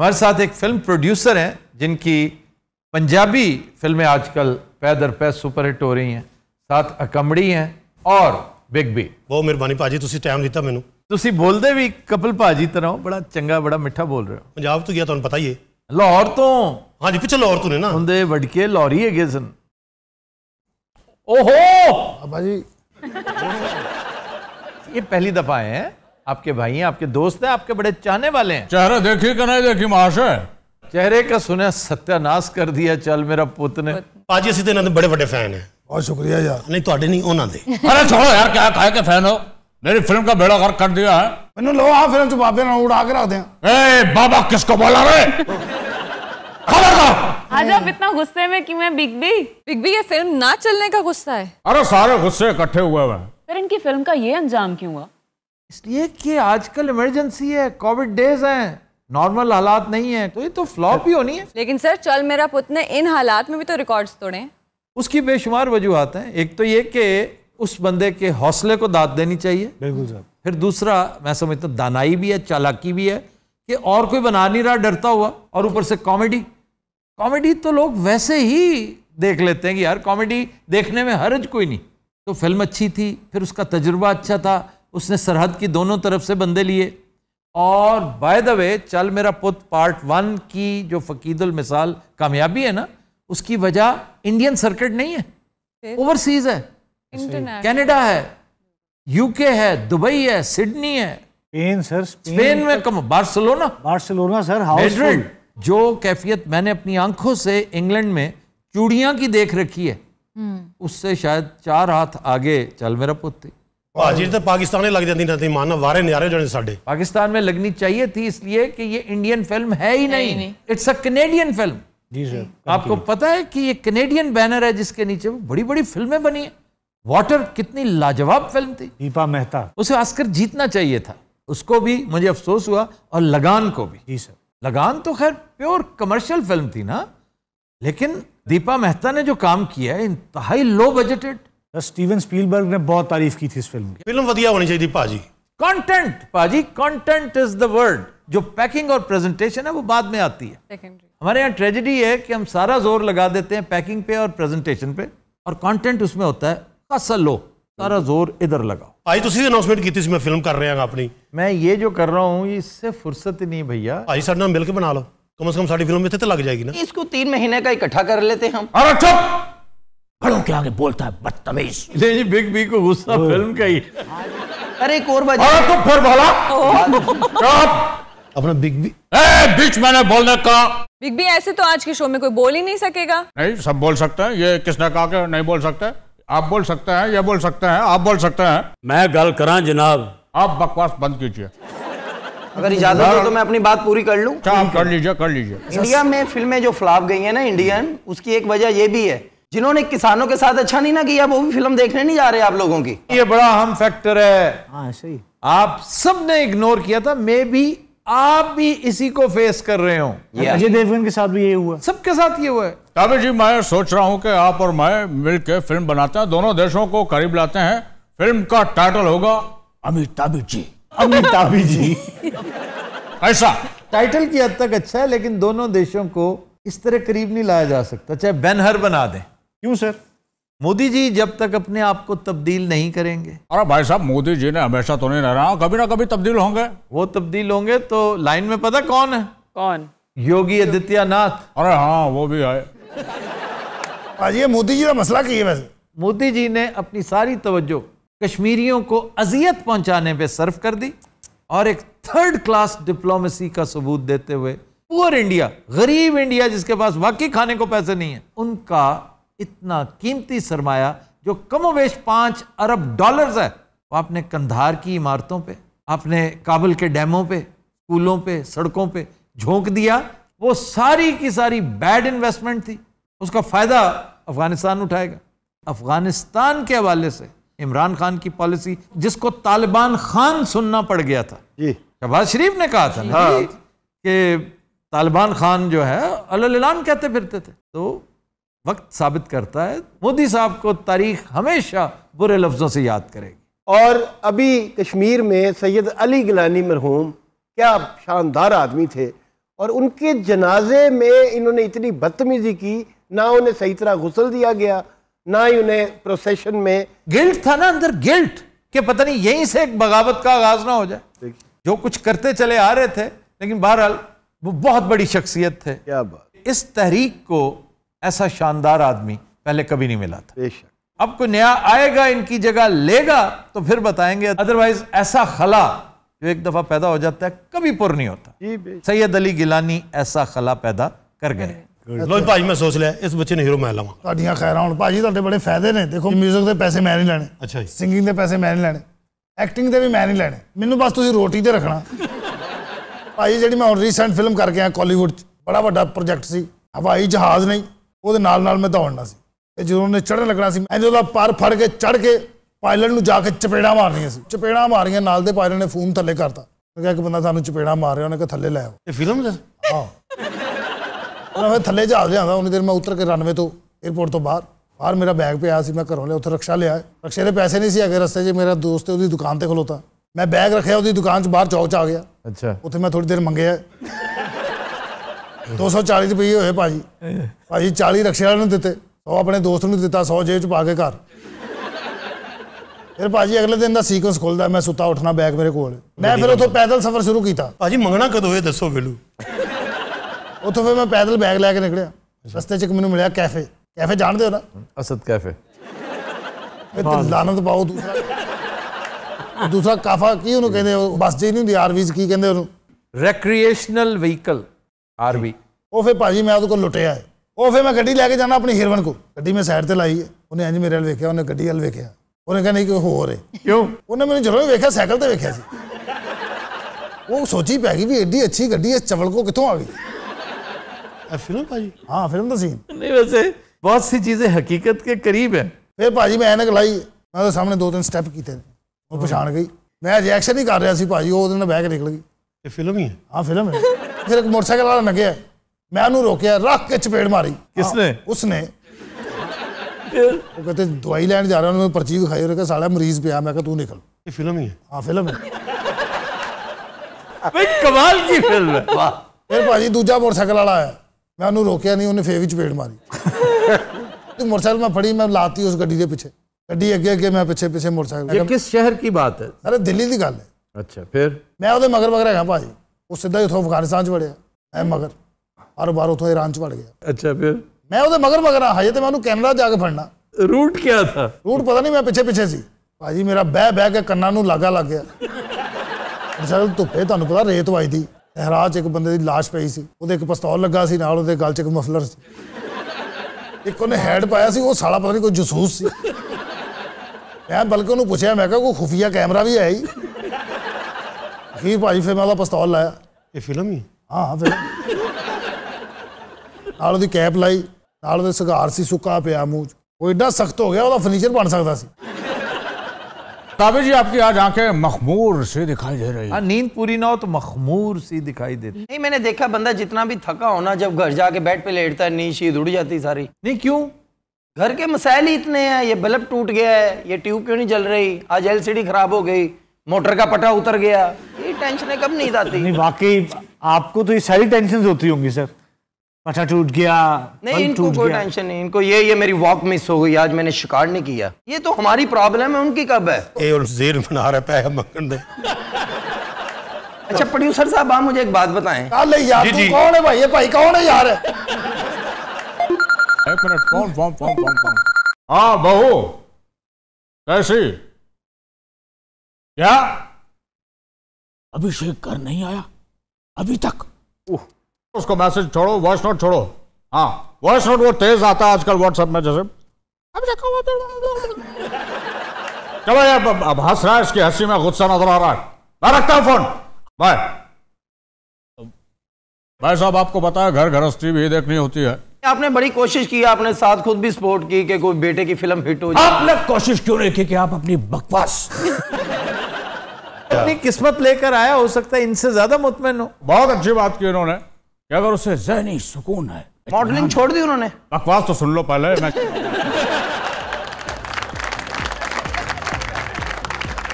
हमारे साथ एक फिल्म प्रोड्यूसर हैं जिनकी पंजाबी फिल्में आजकल पै दर पै सुपरहिट हो रही हैं साथ अकमड़ी हैं और ਬਿਗ ਬੀ ਬਹੁਤ ਮਿਹਰਬਾਨੀ ਭਾਜੀ ਤੁਸੀਂ ਟਾਈਮ ਦਿੱਤਾ ਮੈਨੂੰ ਤੁਸੀਂ ਬੋਲਦੇ ਵੀ ਕਪਲ ਭਾਜੀ ਤਰ੍ਹਾਂ ਬੜਾ ਚੰਗਾ ਬੜਾ ਮਿੱਠਾ ਬੋਲ ਰਹੇ ਹੋ ਪੰਜਾਬ ਤੋਂ ਗਿਆ ਤੁਹਾਨੂੰ ਪਤਾ ਹੀ ਹੈ ਲਾਹੌਰ ਤੋਂ ਹਾਂਜੀ ਪਿੱਛੇ ਲਾਹੌਰ ਤੋਂ ਨੇ ਨਾ ਹੁੰਦੇ ਵੜਕੇ ਲਾਹੌਰੀ ਹੈਗੇ ਸਨ ਓਹੋ ਬਾਜੀ ਇਹ ਪਹਿਲੀ ਦਫਾ ਆਏ ਹੈ आपके भाई हैं आपके दोस्त हैं आपके बड़े चाहने वाले हैं चेहरा देखी कि नहीं देखी महाशय चेहरे का सुने सत्यानाश कर दिया चल मेरा पुत ने पाजी ਅਸੀਂ ਤੇ ਇਹਨਾਂ बड़े ਬੜੇ ਵੱਡੇ ਫੈਨ ਹੈ ਬਹੁਤ ਸ਼ੁਕਰੀਆ ਯਾਰ ਨਹੀਂ ਤੁਹਾਡੇ ਨਹੀਂ अरे छोड़ो यार क्या ਯਾਰ के फैन हो मेरी फिल्म का बेड़ा गर्क कर दिया है मैंने लो आ फिल्म बाबे ना उड़ा के रख दे ए बाबा किसको बोला रे आज आप इतना गुस्से में क्यों है बिग बी बिग बी ये फिल्म ना चलने का गुस्सा है अरे सारे गुस्से इकट्ठे हुए हैं फिर इनकी फिल्म का ये अंजाम क्यों हुआ इसलिए कि आजकल इमरजेंसी है कोविड डेज हैं नॉर्मल हालात नहीं है तो ये तो फ्लॉप ही होनी है लेकिन सर चल मेरा पुत ने इन हालात में भी तो रिकॉर्ड्स तोड़े उसकी बेशुमार वजूहत हैं एक तो ये कि उस बंदे के हौसले को दाद देनी चाहिए बिल्कुल सर फिर दूसरा मैं समझता हूँ दानाई भी है चालाकी भी है कि और कोई बना नहीं रहा डरता हुआ और ऊपर से कॉमेडी कॉमेडी तो लोग वैसे ही देख लेते हैं कि यार कॉमेडी देखने में हरज कोई नहीं तो फिल्म अच्छी थी फिर उसका तजुर्बा अच्छा था उसने सरहद की दोनों तरफ से बंदे लिए और बाय द वे चल मेरा पुत पार्ट वन की जो फ़कीदुल मिसाल कामयाबी है ना उसकी वजह इंडियन सर्किट नहीं है ओवरसीज है कनाडा है यूके है दुबई है सिडनी है स्पेन सर स्पेन में कम बार्सिलोना बार्सिलोना सर हाउसफुल जो कैफियत मैंने अपनी आंखों से इंग्लैंड में चूड़ियां की देख रखी है हम्म। उससे शायद चार हाथ आगे चल मेरा पुत थी हाजिर तो पाकिस्तान लग जाती नहीं मानना वारे नहीं आ साढ़े पाकिस्तान में लगनी चाहिए थी इसलिए कि ये इंडियन फिल्म है ही नहीं इट्स अ कनेडियन फिल्म जी सर आपको पता है कि ये कनेडियन बैनर है जिसके नीचे बड़ी बड़ी फिल्में बनी है वाटर कितनी लाजवाब फिल्म थी दीपा मेहता उसे आस्कर जीतना चाहिए था उसको भी मुझे अफसोस हुआ और लगान को भी जी सर लगान तो खैर प्योर कमर्शियल फिल्म थी ना लेकिन दीपा मेहता ने जो काम किया है इंतहाई low budgeted Steven Steven Spielberg ਨੇ ਬਹੁਤ ਤਾਰੀਫ ਕੀਤੀ ਇਸ ਫਿਲਮ ਦੀ ਫਿਲਮ ਵਧੀਆ ਹੋਣੀ ਚਾਹੀਦੀ पाजी कंटेंट पाजी कंटेंट इज द वर्ड जो पैकिंग और प्रेजेंटेशन है वो बाद में आती है हमारे यहाँ ट्रेजेडी है कि हम सारा जोर लगा देते हैं पैकिंग पे और प्रेजेंटेशन पे और कंटेंट उसमें होता है असल लो सारा जोर इधर लगाओ भाई तुसी अनाउंसमेंट की थी मैं फिल्म कर रहे हैं अपनी मैं ये जो कर रहा हूँ इससे फुर्सत नहीं भैया भाई सर ना मिलकर बना लो कम से कम साड़ी फिल्म में तो लग जाएगी ना इसको तीन महीने का इकट्ठा कर लेते हैं हम अरे चुप आगे आगे बोलता है बदतमीज नहीं बिग बी को गुस्सा फिल्म का ही अरे एक और बजा हाँ, तो फिर बोला अपना बिग बी बीच मैंने बोलने का बिग बी ऐसे तो आज के शो में कोई बोल ही नहीं सकेगा नहीं सब बोल सकते हैं ये किसने कहा के नहीं बोल सकते आप बोल सकते हैं ये बोल सकते हैं आप बोल सकते हैं मैं गल करा जनाब आप बकवास बंद कीजिए अगर इजाजत हो हाँ। तो मैं अपनी बात पूरी कर लूं। हाँ, कर लीजिए कर लीजिए इंडिया में फिल्में जो फ्लॉप गई है ना इंडियन उसकी एक वजह ये भी है जिन्होंने किसानों के साथ अच्छा नहीं ना किया वो भी फिल्म देखने नहीं जा रहे आप लोगों की ये बड़ा अहम फैक्टर है हाँ, सही आप सब ने इग्नोर किया था मे भी आप भी इसी को फेस कर रहे हो अजय देवगन के साथ भी ये हुआ सबके साथ ये हुआ है ताबे जी मैं सोच रहा हूँ कि आप और मैं मिलकर फिल्म बनाते हैं दोनों देशों को करीब लाते हैं फिल्म का टाइटल होगा अमिताभ जी अमिताभ जी ऐसा टाइटल की हद तक अच्छा है लेकिन दोनों देशों को इस तरह करीब नहीं लाया जा सकता चाहे बेनहर बना दें क्यों सर मोदी जी जब तक अपने आप को तब्दील नहीं करेंगे अरे भाई साहब मोदी जी ने हमेशा तो नहीं रहना कभी ना कभी तब्दील होंगे वो तब्दील होंगे तो लाइन में पता कौन है कौन योगी आदित्यनाथ अरे हाँ वो भी है ये मोदी जी का मसला की है वैसे मोदी जी ने अपनी सारी तवज्जो कश्मीरियों को अजियत पहुंचाने पे सर्व कर दी और एक थर्ड क्लास डिप्लोमेसी का सबूत देते हुए पुअर इंडिया गरीब इंडिया जिसके पास वाकई खाने को पैसे नहीं है उनका इतना कीमती सरमाया जो कमोवेश पांच अरब डॉलर्स है वो आपने कंधार की इमारतों पे आपने काबुल के डैमों पे स्कूलों पे सड़कों पे झोंक दिया वो सारी की सारी बैड इन्वेस्टमेंट थी उसका फ़ायदा अफ़गानिस्तान उठाएगा अफ़गानिस्तान के हवाले से इमरान खान की पॉलिसी जिसको तालिबान खान सुनना पड़ गया था शहबाज शरीफ ने कहा था ना हाँ। कि तालिबान खान जो है अलान कहते फिरते थे तो वक्त साबित करता है मोदी साहब को तारीख हमेशा बुरे लफ्ज़ों से याद करेगी और अभी कश्मीर में सैयद अली गिलानी मरहूम क्या शानदार आदमी थे और उनके जनाजे में इन्होंने इतनी बदतमीजी की ना उन्हें सही तरह गुसल दिया गया ना ही उन्हें प्रोसेशन में गिल्ट था ना अंदर गिल्ट कि पता नहीं यहीं से एक बगावत का आगाज ना हो जाए जो कुछ करते चले आ रहे थे लेकिन बहरहाल वो बहुत बड़ी शख्सियत थे क्या बात इस तहरीक को ऐसा शानदार आदमी पहले कभी नहीं मिला था अब कोई नया आएगा इनकी जगह लेगा तो फिर बताएंगे अदरवाइज ऐसा खला जो एक दफा पैदा हो जाता है कभी पुर नहीं होता सैयद अली गिलानी ऐसा खला पैदा कर गए बड़े फायदे ने देखो म्यूजिक के सिंगिंग पैसे मैं एक्टिंग अच्छा भी मैं नहीं लैने मैं बस रोटी रखना भाई जी मैं रीसेंट फिल्म करके आया कॉलीवुड बड़ा व्डा से हवाई जहाज नहीं ਉਹਦੇ ਨਾਲ ਨਾਲ ਮੈਂ ਦੌੜਨਾ ਸੀ ਤੇ ਜਦੋਂ ਉਹਨੇ ਚੜਨ ਲੱਗਣਾ ਸੀ ਐਂ ਉਹਦਾ ਪਰ ਫੜ ਕੇ ਚੜ ਕੇ ਪਾਇਲਟ ਨੂੰ ਜਾ ਕੇ ਚਪੇੜਾ ਮਾਰਨੀਆਂ ਸੀ ਚਪੇੜਾ ਮਾਰੀਆਂ ਨਾਲ ਦੇ ਪਾਇਲਟ ਨੇ ਫੋਨ ਥੱਲੇ ਕਰਤਾ ਮੈਂ ਕਿਹਾ ਕਿ ਬੰਦਾ ਸਾਨੂੰ ਚਪੇੜਾ ਮਾਰ ਰਿਹਾ ਉਹਨੇ ਕਿ ਥੱਲੇ ਲੈ ਆਓ ਇਹ ਫਿਲਮ ਦਾ ਹਾਂ ਉਹ ਮੈਂ ਥੱਲੇ ਜਾ ਲਿਆਂਦਾ ਉਹਨੇ ਦਿਨ ਮੈਂ ਉਤਰ ਕੇ ਰਨਵੇ ਤੋਂ 에어ਪੋਰਟ ਤੋਂ ਬਾਹਰ ਬਾਹਰ ਮੇਰਾ ਬੈਗ ਪਿਆ ਸੀ ਮੈਂ ਘਰੋਂ ਲਿਆ ਉੱਥੇ ਰਕਸ਼ਾ ਲਿਆ ਰਕਸ਼ੇ ਦੇ ਪੈਸੇ ਨਹੀਂ ਸੀ ਅਗੇ ਰਸਤੇ 'ਚ ਮੇਰਾ ਦੋਸਤ ਉਹਦੀ ਦੁਕਾਨ ਤੇ ਖਲੋਤਾ ਮੈਂ ਬੈਗ ਰੱਖਿਆ ਉਹਦੀ ਦੁਕਾਨ 'ਚ ਬਾਹਰ ਚੌਕ 'ਚ ਆ ਗਿਆ ਅੱਛਾ ਉੱਥੇ ਮੈਂ ਥੋੜੀ ਦੇਰ ਮੰਗਿਆ 240 ਰੁਪਏ ਹੋਏ ਭਾਜੀ ਭਾਜੀ 40 ਰਕਸ਼ੇ ਵਾਲੇ ਨੂੰ ਦਿੱਤੇ ਉਹ ਆਪਣੇ ਦੋਸਤ ਨੂੰ ਦਿੱਤਾ 100 ਜੇਬ ਚ ਪਾ ਕੇ ਘਰ ਫਿਰ ਭਾਜੀ ਅਗਲੇ ਦਿਨ ਦਾ ਸੀਕੁਐਂਸ ਖੁੱਲਦਾ ਮੈਂ ਸੁੱਤਾ ਉੱਠਣਾ ਬੈਗ ਮੇਰੇ ਕੋਲ ਮੈਂ ਫਿਰ ਉਥੋਂ ਪੈਦਲ ਸਫ਼ਰ ਸ਼ੁਰੂ ਕੀਤਾ ਭਾਜੀ ਮੰਗਣਾ ਕਦੋਂ ਇਹ ਦੱਸੋ ਵੇਲੂ ਉਥੋਂ ਫਿਰ ਮੈਂ ਪੈਦਲ ਬੈਗ ਲੈ ਕੇ ਨਿਕਲਿਆ ਰਸਤੇ 'ਚ ਮੈਨੂੰ ਮਿਲਿਆ ਕੈਫੇ ਕੈਫੇ ਜਾਣਦੇ ਹੋ ਨਾ ਅਸਦ ਕੈਫੇ ਇਹ ਲਾਨਤ ਪਾਓ ਦੂਸਰਾ ਦੂਸਰਾ ਕਾਫਾ ਕੀ ਉਹਨੂੰ ਕਹਿੰਦੇ ਬਸ ਜੀ ਨਹੀਂ ਹੁੰਦੀ ਆਰਵੀਜ਼ ਕੀ ਕਹਿੰਦੇ ਉਹਨੂੰ ਰੈਕ੍ਰੀਏਸ਼ਨਲ ਵਹੀਕਲ ਆਰਵੀ ਉਹ ਫੇ ਭਾਜੀ ਮੈਂ ਉਹਦੇ ਕੋਲ ਲੁੱਟਿਆ ਹੈ ਉਹ ਫੇ ਮੈਂ ਗੱਡੀ ਲੈ ਕੇ ਜਾਣਾ ਆਪਣੀ ਹੀਰਵਨ ਕੋ ਗੱਡੀ ਮੈਂ ਸਾਈਡ ਤੇ ਲਾਈ ਹੈ ਉਹਨੇ ਇੰਜ ਮੇਰੇ ਵੱਲ ਵੇਖਿਆ ਉਹਨੇ ਗੱਡੀ ਵੱਲ ਵੇਖਿਆ ਉਹਨੇ ਕਹਿੰਦਾ ਕਿ ਹੋਰ ਹੈ ਕਿਉਂ ਉਹਨੇ ਮੈਨੂੰ ਜਦੋਂ ਵੇਖਿਆ ਸਾਈਕਲ ਤੇ ਵੇਖਿਆ ਸੀ ਉਹ ਸੋਚੀ ਪੈ ਗਈ ਵੀ ਐਡੀ ਅੱਛੀ ਗੱਡੀ ਇਸ ਚਵਲ ਕੋ ਕਿੱਥੋਂ ਆ ਗਈ ਇਹ ਫਿਲਮ ਭਾਜੀ ਹਾਂ ਫਿਲਮ ਦਾ ਸੀਨ ਨਹੀਂ ਵੈਸੇ ਬਹੁਤ ਸੀ ਚੀਜ਼ें ਹਕੀਕਤ ਕੇ ਕਰੀਬ ਹੈ ਫਿਰ ਭਾਜੀ ਮੈਂ ਐਨਕ ਲਾਈ ਮੈਂ ਉਹਦੇ ਸਾਹਮਣੇ ਦੋ ਤਿੰਨ ਸਟੈਪ ਕੀਤੇ ਉਹ ਪਛਾਣ ਗਈ ਮੈਂ ਰਿਐਕਸ਼ਨ ਹੀ ਕਰ ਰਿਹਾ ਸੀ ਭਾਜੀ ਉਹ ਉਹਦੇ ਨਾਲ ਬਹਿ ਕੇ ਨਿਕਲ ਗਈ ਇਹ ਫਿਲਮ ਹੀ ਹੈ ਹਾਂ ਫਿਲਮ ਹੈ फिर एक मोटरसाइकिल वाला लगे मैं रोकया रख के चपेट मारी किसने हाँ, उसने वो कहते दवाई लैन जा रहा उन्होंने पर्ची दिखाई और साला मरीज पे मैं तू निकल ये फिल्म ही है हाँ फिल्म है कमाल की फिल्म है फिर भाजी दूजा मोटरसाइकिल वाला आया मैं उन्होंने रोकया नहीं उन्हें फेवी चपेट मारी तो मोटरसाइकिल मैं फड़ी मैं लाती उस गड्डी के पिछे ਗੱਡੀ ਅੱਗੇ ਅੱਗੇ ਮੈਂ ਪਿੱਛੇ ਪਿੱਛੇ ਮੋਟਰਸਾਈਕਲ ਇਹ ਕਿਸ ਸ਼ਹਿਰ ਕੀ ਬਾਤ ਹੈ ਅਰੇ ਦਿੱਲੀ ਦੀ ਗੱਲ ਹੈ ਅੱਛਾ ਫਿਰ ਮੈਂ ਉਹਦੇ ਮਗਰ ਮਗਰ उसदा उथों अफगानिस्तान च ਵੜਿਆ ਐ ਮਗਰ ਹਰ ਵਾਰ ਉਥੋਂ ਈਰਾਨ ਚ ਵੜ ਗਿਆ ਅੱਛਾ ਫਿਰ ਮੈਂ ਉਹਦੇ ਮਗਰ ਮਗਰ ਆ ਹਜੇ ਤੇ ਮੈਨੂੰ ਕੈਨੇਡਾ ਜਾ ਕੇ ਫੜਨਾ ਰੂਟ ਕੀ ਥਾ ਰੂਟ ਪਤਾ ਨਹੀਂ ਮੈਂ ਪਿੱਛੇ ਪਿੱਛੇ ਸੀ ਭਾਜੀ ਮੇਰਾ ਬਹਿ ਬਹਿ ਕੇ ਕੰਨਾਂ ਨੂੰ ਲਾਗਾ ਲੱਗ ਗਿਆ ਅਸਲ ਧੁੱਪੇ ਤੁਹਾਨੂੰ ਪਤਾ ਰੇਤ ਵਜਦੀ ਹਰਾਜ ਇੱਕ ਬੰਦੇ ਦੀ লাশ ਪਈ ਸੀ ਉਹਦੇ ਇੱਕ ਪਿਸਤੌਲ ਲੱਗਾ ਸੀ ਨਾਲ ਉਹਦੇ ਗਲ 'ਚ ਇੱਕ ਮਫਲਰ ਸੀ ਇੱਕ ਉਹਨੇ ਹੈਡ ਪਾਇਆ ਸੀ ਉਹ ਸਾਲਾ ਪਤਾ ਨਹੀਂ ਕੋਈ ਜਸੂਸ ਸੀ ਮੈਂ ਬਲਕਿ ਉਹਨੂੰ ਪੁੱਛਿਆ ਮੈਂ ਕਿਹਾ ਕੋਈ ਖੁਫੀਆ ਕੈਮਰਾ ਵੀ ਹੈ ਹੀ ਭਾਈ ਭਾਈ ਫਿਰ ਮੈਂ ਉਹਦਾ ਪਿਸਤੌਲ ਲਾਇਆ ਇਹ ਫਿਲਮ ਹੀ ਹਾਂ ਫਿਰ ਨਾਲ ਉਹਦੀ ਕੈਪ ਲਾਈ ਨਾਲ ਉਹਦੇ ਸਿਗਾਰ ਸੀ ਸੁੱਕਾ ਪਿਆ ਮੂੰਹ 'ਚ ਉਹ ਐਡਾ ਸਖਤ ਹੋ ਗਿਆ ਉਹਦਾ ਫਰਨੀਚਰ ਬਣ ਸਕਦਾ ਸੀ काबिर जी आपकी आज आंखें मखमूर से दिखाई दे रही है नींद पूरी ना हो तो मखमूर सी दिखाई देती नहीं मैंने देखा बंदा जितना भी थका हो ना जब घर जाके बेड पे लेटता है नींद शीद उड़ जाती सारी नहीं क्यों घर के मसाइल ही इतने हैं ये बल्ब टूट गया है ये ट्यूब क्यों नहीं जल रही आज एलसीडी खराब हो गई मोटर का पटा उतर गया टेंशन कब नींद आती नहीं वाकई आपको तो ये सारी टेंशन होती होंगी सर पटा टूट गया नहीं इनको कोई टेंशन नहीं इनको ये ये मेरी वॉक मिस हो गई आज मैंने शिकार नहीं किया ये तो हमारी प्रॉब्लम है उनकी कब है ए और जेर बना रहा है मंगन दे अच्छा प्रोड्यूसर साहब आप मुझे एक बात बताएं अरे यार तू कौन है भाई ये भाई कौन है यार एक minute phone phone phone phone phone हां बहू कैसी क्या अभिषेक घर नहीं आया अभी तक उसको मैसेज छोड़ो वॉइस नोट छोड़ो हाँ वॉइस नोट वो तेज आता है आजकल व्हाट्सएप में जैसे तो- चलो यार अब हंस रहा है इसकी हंसी में गुस्सा नजर आ रहा है मैं रखता हूँ फोन बाय भाई साहब आपको बताया घर गृहस्थी भी देखनी होती है आपने बड़ी कोशिश की आपने साथ खुद भी सपोर्ट की कि कोई बेटे की फिल्म हिट हो जाए आपने कोशिश क्यों नहीं की कि आप अपनी बकवास अपनी किस्मत लेकर आया हो सकता है इनसे ज्यादा मुतमिन हो बहुत अच्छी बात की उन्होंने कि अगर उसे जहनी सुकून है मॉडलिंग छोड़ दी उन्होंने बकवास तो सुन लो पहले मैं